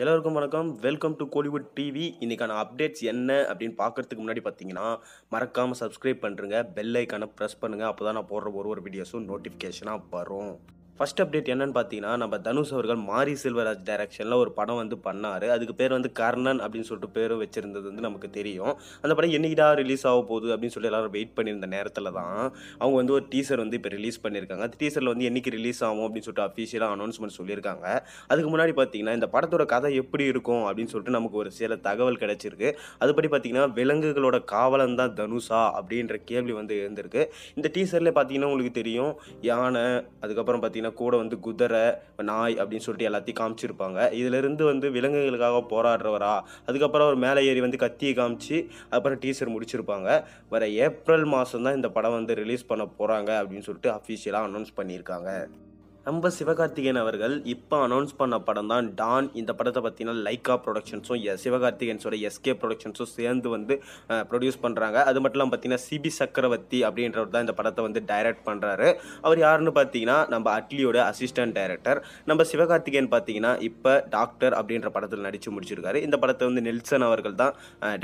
எல்லோருக்கும் வணக்கம் welcome to Kollywood TV இன்றைக்கான அப்டேட்ஸ் என்ன அப்படின்னு பார்க்குறதுக்கு முன்னாடி பார்த்தீங்கன்னா மறக்காமல் சப்ஸ்கிரைப் பண்ணுறேங்க பெல் ஐக்கானை ப்ரெஸ் பண்ணுங்கள் அப்போ தான் நான் போடுற ஒரு ஒரு வீடியோஸும் நோட்டிஃபிகேஷனாக வரும் ஃபஸ்ட் அப்டேட் என்னன்னு பார்த்தீங்கன்னா நம்ம தனுஷ் அவர்கள் மாரி செல்வராஜ் டைரக்ஷனில் ஒரு படம் வந்து பண்ணார் அதுக்கு பேர் வந்து கர்ணன் அப்படின்னு சொல்லிட்டு பேரும் வச்சுருந்தது வந்து நமக்கு தெரியும் அந்த படம் என்னைக்கிடா ரிலீஸ் ஆக போகுது அப்படின்னு சொல்லி எல்லாரும் வெயிட் பண்ணியிருந்த நேரத்தில் தான் அவங்க வந்து ஒரு டீசர் வந்து இப்போ ரிலீஸ் பண்ணியிருக்காங்க அந்த டீசரில் வந்து என்னைக்கு ரிலீஸ் ஆகும் அப்படின்னு சொல்லிட்டு அஃபீஷியலாக அனௌன்ஸ்மெண்ட் சொல்லியிருக்காங்க அதுக்கு முன்னாடி பார்த்தீங்கன்னா இந்த படத்தோட கதை எப்படி இருக்கும் அப்படின்னு சொல்லிட்டு நமக்கு ஒரு சில தகவல் கிடச்சிருக்கு அதுபடி பார்த்தீங்கன்னா விலங்குகளோட காவலன் தான் தனுஷா அப்படின்ற கேள்வி வந்து இருந்திருக்கு இந்த டீசரில் பார்த்தீங்கன்னா உங்களுக்கு தெரியும் யானை அதுக்கப்புறம் பார்த்தீங்கன்னா பார்த்தீங்கன்னா கூட வந்து குதிரை நாய் அப்படின்னு சொல்லிட்டு எல்லாத்தையும் காமிச்சிருப்பாங்க இதுலேருந்து வந்து விலங்குகளுக்காக போராடுறவரா அதுக்கப்புறம் அவர் மேலே ஏறி வந்து கத்தியை காமிச்சு அப்புறம் டீசர் முடிச்சிருப்பாங்க வர ஏப்ரல் மாதம் தான் இந்த படம் வந்து ரிலீஸ் பண்ண போகிறாங்க அப்படின்னு சொல்லிட்டு அஃபிஷியலாக அனௌன்ஸ் பண்ணியிருக்காங்க நம்ம சிவகார்த்திகேயன் அவர்கள் இப்போ அனௌன்ஸ் பண்ண படம் தான் டான் இந்த படத்தை பார்த்தீங்கன்னா லைக்கா ப்ரொடக்ஷன்ஸும் எஸ் சிவகார்த்திகேயன்ஸோட எஸ்கே ப்ரொடக்ஷன்ஸும் சேர்ந்து வந்து ப்ரொடியூஸ் பண்ணுறாங்க அது மட்டும் இல்லாமல் பார்த்தீங்கன்னா சிபி சக்கரவர்த்தி அப்படின்றவர் தான் இந்த படத்தை வந்து டைரக்ட் பண்ணுறாரு அவர் யாருன்னு பார்த்தீங்கன்னா நம்ம அட்லியோட அசிஸ்டன்ட் டைரக்டர் நம்ம சிவகார்த்திகேயன் பார்த்தீங்கன்னா இப்போ டாக்டர் அப்படின்ற படத்தில் நடித்து முடிச்சிருக்காரு இந்த படத்தை வந்து நெல்சன் அவர்கள் தான்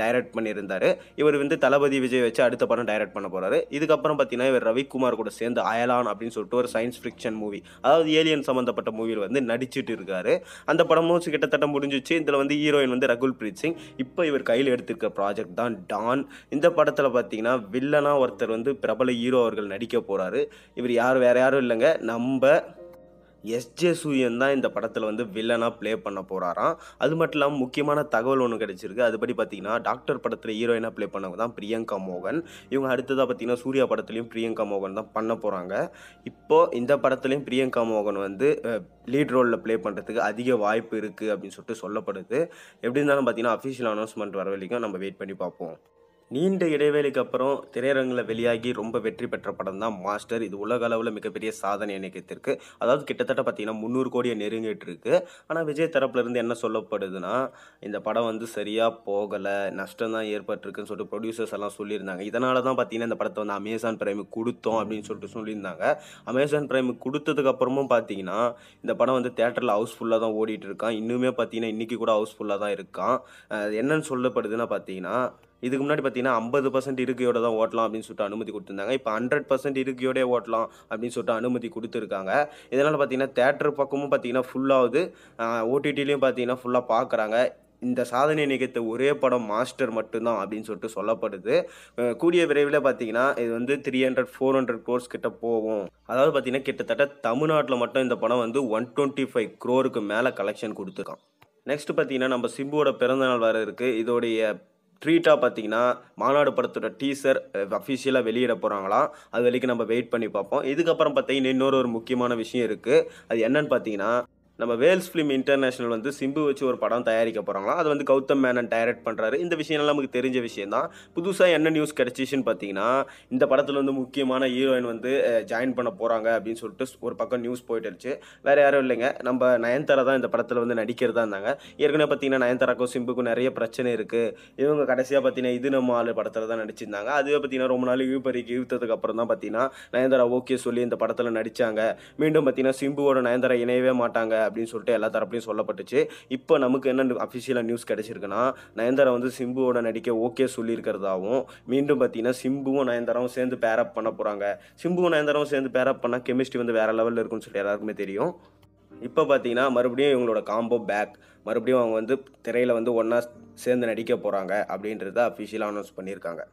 டைரக்ட் பண்ணியிருந்தார் இவர் வந்து தளபதி விஜய் வச்சு அடுத்த படம் டைரக்ட் பண்ண போகிறாரு இதுக்கப்புறம் பார்த்தீங்கன்னா இவர் ரவிக்குமார் கூட சேர்ந்து அயலான் அப்படின்னு சொல்லிட்டு ஒரு சயின்ஸ் ஃபிக்ஷன் மூவி அதாவது ஏலியன் சம்மந்தப்பட்ட மூவியில் வந்து நடிச்சுட்டு இருக்கார் அந்த படமும் கிட்டத்தட்ட முடிஞ்சிச்சு இதில் வந்து ஹீரோயின் வந்து ரகுல் பிரீத் சிங் இப்போ இவர் கையில் எடுத்திருக்க ப்ராஜெக்ட் தான் டான் இந்த படத்தில் பார்த்தீங்கன்னா வில்லனாக ஒருத்தர் வந்து பிரபல ஹீரோ அவர்கள் நடிக்க போகிறாரு இவர் யார் வேறு யாரும் இல்லைங்க நம்ம எஸ்ஜே சூரியன் தான் இந்த படத்தில் வந்து வில்லனாக ப்ளே பண்ண போகிறாராம் அது மட்டும் இல்லாமல் முக்கியமான தகவல் ஒன்று கிடச்சிருக்கு அதுபடி பார்த்தீங்கன்னா டாக்டர் படத்தில் ஹீரோயினாக ப்ளே பண்ணவங்க தான் பிரியங்கா மோகன் இவங்க அடுத்ததாக பார்த்தீங்கன்னா சூர்யா படத்துலையும் பிரியங்கா மோகன் தான் பண்ண போகிறாங்க இப்போது இந்த படத்துலையும் பிரியங்கா மோகன் வந்து லீட் ரோலில் ப்ளே பண்ணுறதுக்கு அதிக வாய்ப்பு இருக்குது அப்படின்னு சொல்லிட்டு சொல்லப்படுது எப்படி இருந்தாலும் பார்த்தீங்கன்னா அஃபிஷியல் அனௌன்ஸ்மெண்ட் வர வரைக்கும் நம்ம வெயிட் பண்ணி பார்ப்போம் நீண்ட இடைவேளைக்கு அப்புறம் திரையரங்கில் வெளியாகி ரொம்ப வெற்றி பெற்ற படம் தான் மாஸ்டர் இது உலக அளவில் மிகப்பெரிய சாதனை இணைக்கத்திற்கு அதாவது கிட்டத்தட்ட பார்த்தீங்கன்னா முந்நூறு கோடியை நெருங்கிட்டு இருக்கு ஆனால் விஜய் தரப்புலேருந்து என்ன சொல்லப்படுதுன்னா இந்த படம் வந்து சரியாக போகலை நஷ்டம் தான் ஏற்பட்டிருக்குன்னு சொல்லிட்டு ப்ரொடியூசர்ஸ் எல்லாம் சொல்லியிருந்தாங்க இதனால தான் பார்த்தீங்கன்னா இந்த படத்தை வந்து அமேசான் பிரைம் கொடுத்தோம் அப்படின்னு சொல்லிட்டு சொல்லியிருந்தாங்க அமேசான் பிரைம் கொடுத்ததுக்கு அப்புறமும் பார்த்தீங்கன்னா இந்த படம் வந்து தேட்டரில் ஹவுஸ்ஃபுல்லாக தான் ஓடிட்டு இருக்கான் இன்னுமே பார்த்தீங்கன்னா இன்றைக்கி கூட ஹவுஸ்ஃபுல்லாக தான் இருக்கான் என்னன்னு சொல்லப்படுதுன்னா பார்த்தீங்கன்னா இதுக்கு முன்னாடி பார்த்தீங்கன்னா ஐம்பது பர்சன்ட் இருக்கையோட தான் ஓட்டலாம் அப்படின்னு சொல்லிட்டு அனுமதி கொடுத்துருந்தாங்க இப்போ ஹண்ட்ரட் பர்சன்ட் இருக்கையோடே ஓட்டலாம் அப்படின்னு சொல்லிட்டு அனுமதி கொடுத்துருக்காங்க இதனால் பார்த்தீங்கன்னா தேட்டர் பக்கமும் பார்த்தீங்கன்னா ஃபுல்லாகுது ஓடிடிலையும் பார்த்தீங்கன்னா ஃபுல்லாக பார்க்குறாங்க இந்த சாதனை நிகழ்த்த ஒரே படம் மாஸ்டர் மட்டும்தான் அப்படின்னு சொல்லிட்டு சொல்லப்படுது கூடிய விரைவில் பார்த்தீங்கன்னா இது வந்து three hundred four hundred crores கிட்ட போகும் அதாவது பார்த்தீங்கன்னா கிட்டத்தட்ட தமிழ்நாட்டில் மட்டும் இந்த படம் வந்து ஒன் டுவெண்ட்டி ஃபைவ் க்ரோருக்கு மேலே கலெக்ஷன் கொடுத்துருக்கான் நெக்ஸ்ட் பார்த்தீங்கன்னா நம்ம சிம்புவோட பிறந்தநாள் வர இருக்குது இதோடைய ட்ரீட்டாக பார்த்தீங்கன்னா மாநாடு படத்தோட டீசர் அஃபிஷியலாக வெளியிட போகிறாங்களாம் அது வரைக்கும் நம்ம வெயிட் பண்ணி பார்ப்போம் இதுக்கப்புறம் பார்த்தீங்கன்னா இன்னொரு ஒரு முக்கியமான விஷயம் இருக்குது அது என்னன்னு பார்த்தீங்கன்னா நம்ம வேல்ஸ் ஃபிலிம் இன்டர்நேஷனல் வந்து சிம்பு வச்சு ஒரு படம் தயாரிக்க போகிறாங்களா அது வந்து கௌதம் மேனன் டைரக்ட் பண்ணுறாரு இந்த விஷயம்லாம் நமக்கு தெரிஞ்ச விஷயம் தான் புதுசாக என்ன நியூஸ் கிடச்சிச்சின்னு பார்த்தீங்கன்னா இந்த படத்தில் வந்து முக்கியமான ஹீரோயின் வந்து ஜாயின் பண்ண போகிறாங்க அப்படின்னு சொல்லிட்டு ஒரு பக்கம் நியூஸ் போயிட்டு இருந்துச்சு வேறு யாரும் இல்லைங்க நம்ம நயன்தாரா தான் இந்த படத்தில் வந்து நடிக்கிறதா இருந்தாங்க ஏற்கனவே பார்த்தீங்கன்னா நயன்தாராக்கும் சிம்புக்கும் நிறைய பிரச்சனை இருக்குது இவங்க கடைசியாக பார்த்தீங்கன்னா இது நம்ம ஆள் படத்தில் தான் நடிச்சிருந்தாங்க அதுவே பார்த்தீங்கன்னா ரொம்ப நாள் இழுப்பறிக்கு இழுத்ததுக்கு அப்புறம் தான் பார்த்தீங்கன்னா நயன்தாரா ஓகே சொல்லி இந்த படத்தில் நடித்தாங்க மீண்டும் பார்த்தீங்கன்னா சிம்புவோட நயன்தாரா இணையவே மாட்டாங்க அப்படின்னு சொல்லிட்டு எல்லா தரப்புலையும் சொல்லப்பட்டுச்சு இப்போ நமக்கு என்ன அஃபிஷியலாக நியூஸ் கிடச்சிருக்குன்னா நயன்தாரா வந்து சிம்புவோட நடிக்க ஓகே சொல்லியிருக்கிறதாவும் மீண்டும் பார்த்தீங்கன்னா சிம்புவும் நயன்தாராவும் சேர்ந்து பேரப் பண்ண போகிறாங்க சிம்புவும் நயன்தாராவும் சேர்ந்து பேரப் பண்ணால் கெமிஸ்ட்ரி வந்து வேறு லெவலில் இருக்குன்னு சொல்லி எல்லாருக்குமே தெரியும் இப்போ பார்த்தீங்கன்னா மறுபடியும் இவங்களோட காம்போ பேக் மறுபடியும் அவங்க வந்து திரையில் வந்து ஒன்றா சேர்ந்து நடிக்க போகிறாங்க அப்படின்றத அஃபிஷியலாக அனௌன்ஸ் பண்ணியிருக்காங்க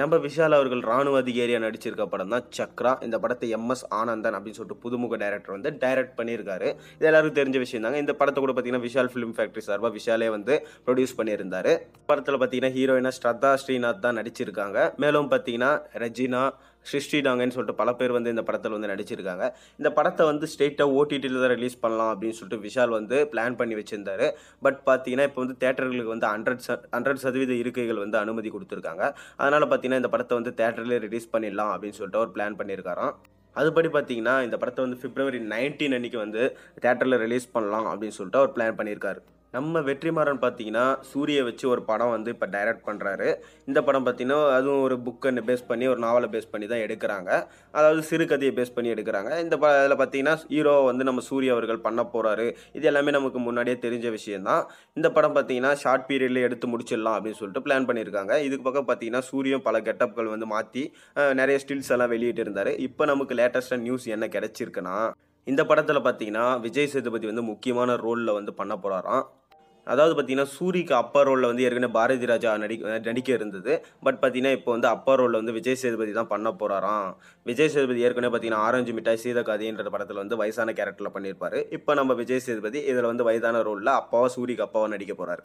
நம்ம விஷால் அவர்கள் ராணுவ அதிகாரியாக நடிச்சிருக்க படம் தான் சக்ரா இந்த படத்தை எம்எஸ் ஆனந்தன் அப்படின்னு சொல்லிட்டு புதுமுக டைரக்டர் வந்து டைரக்ட் பண்ணியிருக்காரு இது எல்லாருக்கும் தெரிஞ்ச விஷயம் தாங்க இந்த படத்தை கூட பார்த்தீங்கன்னா விஷால் ஃபிலிம் ஃபேக்ட்ரி சார்பாக விஷாலே வந்து ப்ரொடியூஸ் பண்ணியிருந்தாரு படத்தில் பார்த்தீங்கன்னா ஹீரோயினா ஸ்ரத்தா ஸ்ரீநாத் தான் நடிச்சிருக்காங்க மேலும் பார்த்தீங்கன்னா ரஜினா சிருஷ்டிடாங்கன்னு சொல்லிட்டு பல பேர் வந்து இந்த படத்தில் வந்து நடிச்சிருக்காங்க இந்த படத்தை வந்து ஸ்டேட்டாக ஓடிடியில் தான் ரிலீஸ் பண்ணலாம் அப்படின்னு சொல்லிட்டு விஷால் வந்து பிளான் பண்ணி வச்சுருந்தாரு பட் பார்த்தீங்கன்னா இப்போ வந்து தேட்டர்களுக்கு வந்து ஹண்ட்ரட் ஹண்ட்ரட் சதவீத இருக்கைகள் வந்து அனுமதி கொடுத்துருக்காங்க அதனால் பார்த்தீங்கன்னா இந்த படத்தை வந்து தேட்டர்லேயே ரிலீஸ் பண்ணிடலாம் அப்படின்னு சொல்லிட்டு ஒரு பிளான் பண்ணியிருக்காராம் அதுபடி பார்த்தீங்கன்னா இந்த படத்தை வந்து பிப்ரவரி நைன்டீன் அன்னைக்கு வந்து தேட்டரில் ரிலீஸ் பண்ணலாம் அப்படின்னு சொல்லிட்டு அவர் பிளான் பண்ணியிருக்காரு நம்ம வெற்றிமாறன் பார்த்தீங்கன்னா சூரிய வச்சு ஒரு படம் வந்து இப்போ டைரக்ட் பண்ணுறாரு இந்த படம் பார்த்தீங்கன்னா அதுவும் ஒரு புக்கை பேஸ் பண்ணி ஒரு நாவலை பேஸ் பண்ணி தான் எடுக்கிறாங்க அதாவது சிறுகதையை பேஸ் பண்ணி எடுக்கிறாங்க இந்த ப இதில் பார்த்தீங்கன்னா ஹீரோ வந்து நம்ம சூரிய அவர்கள் பண்ண போகிறாரு இது எல்லாமே நமக்கு முன்னாடியே தெரிஞ்ச விஷயந்தான் இந்த படம் பார்த்தீங்கன்னா ஷார்ட் பீரியடில் எடுத்து முடிச்சிடலாம் அப்படின்னு சொல்லிட்டு பிளான் பண்ணியிருக்காங்க இதுக்கு பக்கம் பார்த்தீங்கன்னா சூரியன் பல கெட்டப்கள் வந்து மாற்றி நிறைய ஸ்டில்ஸ் எல்லாம் வெளியிட்டு இருந்தார் இப்போ நமக்கு லேட்டஸ்ட்டாக நியூஸ் என்ன கிடச்சிருக்குன்னா இந்த படத்தில் பார்த்தீங்கன்னா விஜய் சேதுபதி வந்து முக்கியமான ரோலில் வந்து பண்ண போகிறாராம் அதாவது பார்த்தீங்கன்னா சூரிக்கு அப்பா ரோலில் வந்து ஏற்கனவே பாரதி ராஜா நடி நடிக்க இருந்தது பட் பார்த்திங்கன்னா இப்போ வந்து அப்பா ரோலில் வந்து விஜய் சேதுபதி தான் பண்ண போகிறாராம் விஜய் சேதுபதி ஏற்கனவே பார்த்தீங்கன்னா ஆரஞ்சு மிட்டாய் சீதகாதின்ற படத்தில் வந்து வயசான கேரக்டரில் பண்ணியிருப்பார் இப்போ நம்ம விஜய் சேதுபதி இதில் வந்து வயதான ரோலில் அப்பாவை சூரிக்கு அப்பாவாக நடிக்க போகிறாரு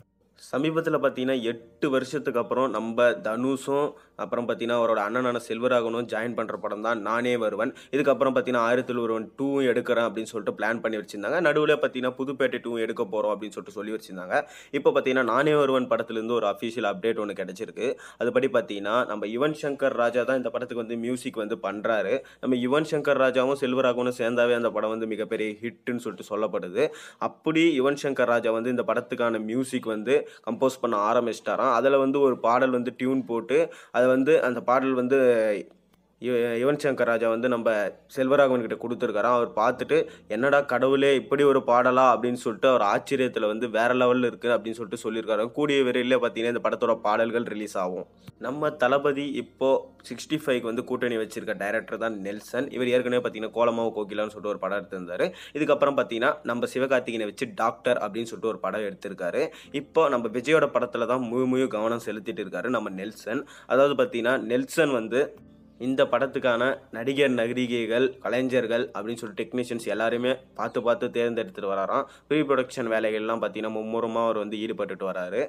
சமீபத்தில் பார்த்தீங்கன்னா எட்டு வருஷத்துக்கு அப்புறம் நம்ம தனுஷும் அப்புறம் பார்த்தீங்கன்னா அவரோட அண்ணனான செல்வராகவனும் ஜாயின் பண்ணுற படம் தான் நானே வருவன் இதுக்கப்புறம் பார்த்தீங்கன்னா ஆயிரத்தில் ஒருவன் டூவும் எடுக்கிறேன் அப்படின்னு சொல்லிட்டு பிளான் பண்ணி வச்சுருந்தாங்க நடுவில் பார்த்தீங்கன்னா புதுப்பேட்டை டூ எடுக்க போகிறோம் அப்படின்னு சொல்லிட்டு சொல்லி வச்சிருந்தாங்க இப்போ பார்த்தீங்கன்னா நானே வருவன் படத்துலேருந்து ஒரு அஃபீஷியல் அப்டேட் ஒன்று கிடச்சிருக்கு அதுபடி பார்த்தீங்கன்னா நம்ம யுவன் சங்கர் ராஜா தான் இந்த படத்துக்கு வந்து மியூசிக் வந்து பண்ணுறாரு நம்ம யுவன் சங்கர் ராஜாவும் செல்வராகவும் சேர்ந்தாவே அந்த படம் வந்து மிகப்பெரிய ஹிட்டுன்னு சொல்லிட்டு சொல்லப்படுது அப்படி யுவன் சங்கர் ராஜா வந்து இந்த படத்துக்கான மியூசிக் வந்து கம்போஸ் பண்ண ஆரம்பிச்சிட்டாராம் அதில் வந்து ஒரு பாடல் வந்து டியூன் போட்டு அதை அது வந்து அந்த பாடல் வந்து யுவன் சங்கர் ராஜா வந்து நம்ம செல்வராகவன் கிட்ட கொடுத்துருக்காரு அவர் பார்த்துட்டு என்னடா கடவுளே இப்படி ஒரு பாடலா அப்படின்னு சொல்லிட்டு அவர் ஆச்சரியத்தில் வந்து வேற லெவலில் இருக்குது அப்படின்னு சொல்லிட்டு சொல்லியிருக்காரு கூடிய விரைவில் பார்த்தீங்கன்னா இந்த படத்தோட பாடல்கள் ரிலீஸ் ஆகும் நம்ம தளபதி இப்போது சிக்ஸ்டி ஃபைவ்க்கு வந்து கூட்டணி வச்சிருக்க டைரக்டர் தான் நெல்சன் இவர் ஏற்கனவே பார்த்தீங்கன்னா கோலமாவு கோகிலான்னு சொல்லிட்டு ஒரு படம் எடுத்திருந்தாரு இதுக்கப்புறம் பார்த்தீங்கன்னா நம்ம சிவகார்த்திகனை வச்சு டாக்டர் அப்படின்னு சொல்லிட்டு ஒரு படம் எடுத்திருக்காரு இப்போ நம்ம விஜயோட படத்தில் தான் முழு முழு கவனம் செலுத்திட்டு இருக்காரு நம்ம நெல்சன் அதாவது பார்த்தீங்கன்னா நெல்சன் வந்து இந்த படத்துக்கான நடிகர் நடிகைகள் கலைஞர்கள் அப்படின்னு சொல்லி டெக்னீஷியன்ஸ் எல்லாருமே பார்த்து பார்த்து தேர்ந்தெடுத்துட்டு வராராம் ப்ரீ ப்ரொடக்ஷன் வேலைகள்லாம் பார்த்தீங்கன்னா மும்முரமாக அவர் வந்து ஈடுபட்டுட்டு வராரு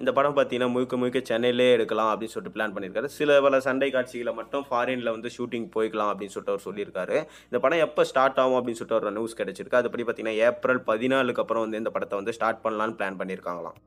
இந்த படம் பார்த்தீங்கன்னா முழுக்க முழுக்க சென்னையிலே எடுக்கலாம் அப்படின்னு சொல்லிட்டு பிளான் பண்ணியிருக்காரு சில பல சண்டை காட்சிகளை மட்டும் ஃபாரினில் வந்து ஷூட்டிங் போய்க்கலாம் அப்படின்னு சொல்லிட்டு அவர் சொல்லியிருக்காரு இந்த படம் எப்போ ஸ்டார்ட் ஆகும் அப்படின்னு சொல்லிட்டு ஒரு நியூஸ் கிடச்சிருக்கு அதுபடி பார்த்தீங்கன்னா ஏப்ரல் பதினாலுக்கு அப்புறம் வந்து இந்த படத்தை வந்து ஸ்டார்ட் பண்ணலான்னு பிளான் பண்ணியிருக்காங்களாம்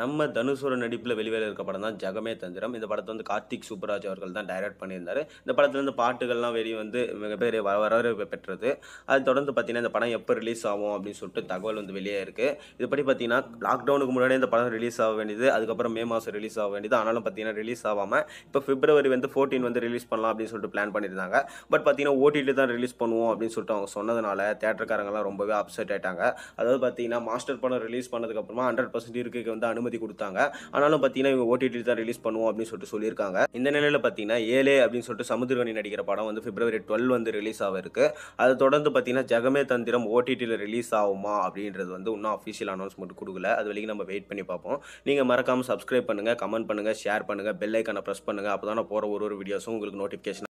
நம்ம தனுஷோட நடிப்பில் வெளிவேல இருக்க படம் தான் ஜகமே தந்திரம் இந்த படத்தை வந்து கார்த்திக் சூப்பராஜ் அவர்கள் தான் டைரக்ட் பண்ணியிருந்தார் இந்த வந்து பாட்டுகள்லாம் வெளியே வந்து மிகப்பெரிய வர வரவேற்பு பெற்றது அது தொடர்ந்து பார்த்தீங்கன்னா இந்த படம் எப்போ ரிலீஸ் ஆகும் அப்படின்னு சொல்லிட்டு தகவல் வந்து வெளியே இருக்குது இதுபடி பார்த்தீங்கன்னா லாக்டவுனுக்கு முன்னாடி இந்த படம் ரிலீஸ் ஆக வேண்டியது அதுக்கப்புறம் மே மாதம் ரிலீஸ் ஆக வேண்டியது ஆனாலும் பார்த்தீங்கன்னா ரிலீஸ் ஆகாமல் இப்போ பிப்ரவரி வந்து ஃபோர்டீன் வந்து ரிலீஸ் பண்ணலாம் அப்படின்னு சொல்லிட்டு பிளான் பண்ணியிருந்தாங்க பட் பார்த்தீங்கன்னா ஓடிடி தான் ரிலீஸ் பண்ணுவோம் அப்படின்னு சொல்லிட்டு அவங்க சொன்னதுனால தேட்டருக்காரங்களாம் ரொம்பவே அப்செட் ஆகிட்டாங்க அதாவது பார்த்தீங்கன்னா மாஸ்டர் படம் ரிலீஸ் பண்ணதுக்கப்புறமா ஹண்ட்ரட் பர்சன்ட் இருக்கைக்கு வந்து அனு அனுமதி கொடுத்தாங்க ஆனாலும் பார்த்தீங்கன்னா இவங்க ஓடிடி தான் ரிலீஸ் பண்ணுவோம் அப்படின்னு சொல்லிட்டு சொல்லியிருக்காங்க இந்த நிலையில் பார்த்தீங்கன்னா ஏழே அப்படின்னு சொல்லிட்டு சமுதிரகணி நடிக்கிற படம் வந்து பிப்ரவரி டுவெல் வந்து ரிலீஸ் ஆக இருக்கு அதை தொடர்ந்து பார்த்தீங்கன்னா ஜெகமே தந்திரம் ஓடிடியில் ரிலீஸ் ஆகுமா அப்படின்றது வந்து இன்னும் அஃபிஷியல் அனௌன்ஸ்மெண்ட் கொடுக்கல அது வரைக்கும் நம்ம வெயிட் பண்ணி பார்ப்போம் நீங்கள் மறக்காமல் சப்ஸ்கிரைப் பண்ணுங்கள் கமெண்ட் பண்ணுங்கள் ஷேர் பண்ணுங்கள் பெல் ஐக்கானை ப்ரெஸ் பண்ணுங்கள் அப்போ தான் போகிற ஒரு ஒரு வீடியோஸும் உங்களுக்கு நோட்டிஃபிகேஷன்